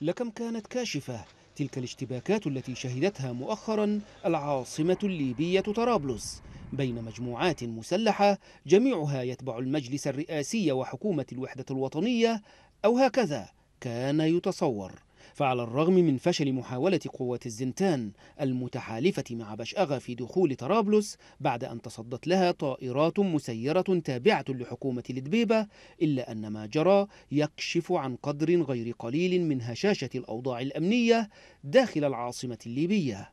لكم كانت كاشفة تلك الاشتباكات التي شهدتها مؤخرا العاصمة الليبية طرابلس بين مجموعات مسلحة جميعها يتبع المجلس الرئاسي وحكومة الوحدة الوطنية أو هكذا كان يتصور فعلى الرغم من فشل محاولة قوات الزنتان المتحالفة مع بشأغة في دخول طرابلس بعد أن تصدت لها طائرات مسيرة تابعة لحكومة لدبيبة إلا أن ما جرى يكشف عن قدر غير قليل من هشاشة الأوضاع الأمنية داخل العاصمة الليبية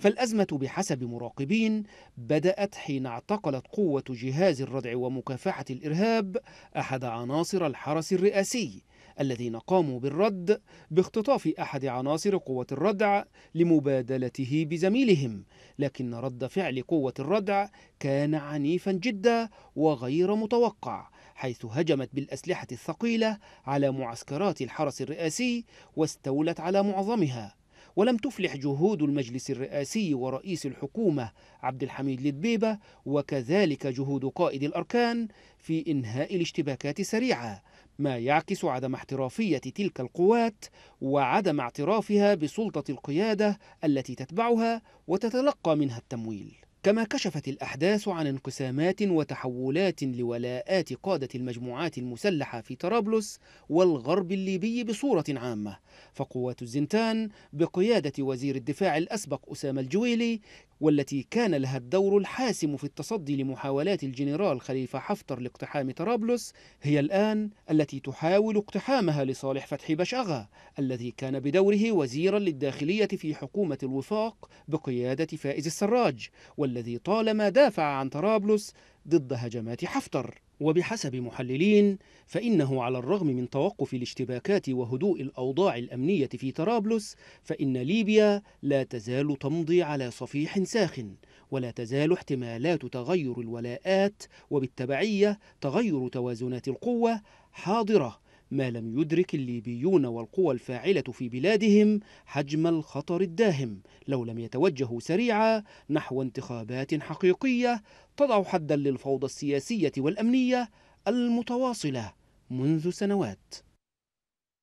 فالأزمة بحسب مراقبين بدأت حين اعتقلت قوة جهاز الردع ومكافحة الإرهاب أحد عناصر الحرس الرئاسي الذين قاموا بالرد باختطاف أحد عناصر قوة الردع لمبادلته بزميلهم لكن رد فعل قوة الردع كان عنيفا جدا وغير متوقع حيث هجمت بالأسلحة الثقيلة على معسكرات الحرس الرئاسي واستولت على معظمها ولم تفلح جهود المجلس الرئاسي ورئيس الحكومة عبد الحميد لدبيبة وكذلك جهود قائد الأركان في إنهاء الاشتباكات سريعة ما يعكس عدم احترافية تلك القوات وعدم اعترافها بسلطة القيادة التي تتبعها وتتلقى منها التمويل كما كشفت الأحداث عن انقسامات وتحولات لولاءات قادة المجموعات المسلحة في طرابلس والغرب الليبي بصورة عامة فقوات الزنتان بقيادة وزير الدفاع الأسبق أسامة الجويلي والتي كان لها الدور الحاسم في التصدي لمحاولات الجنرال خليفة حفتر لاقتحام طرابلس هي الآن التي تحاول اقتحامها لصالح فتحي بشأغة الذي كان بدوره وزيرا للداخلية في حكومة الوفاق بقيادة فائز السراج الذي طالما دافع عن طرابلس ضد هجمات حفتر وبحسب محللين فإنه على الرغم من توقف الاشتباكات وهدوء الأوضاع الأمنية في طرابلس فإن ليبيا لا تزال تمضي على صفيح ساخن ولا تزال احتمالات تغير الولاءات وبالتبعية تغير توازنات القوة حاضرة ما لم يدرك الليبيون والقوى الفاعلة في بلادهم حجم الخطر الداهم لو لم يتوجهوا سريعا نحو انتخابات حقيقية تضع حدا للفوضى السياسية والأمنية المتواصلة منذ سنوات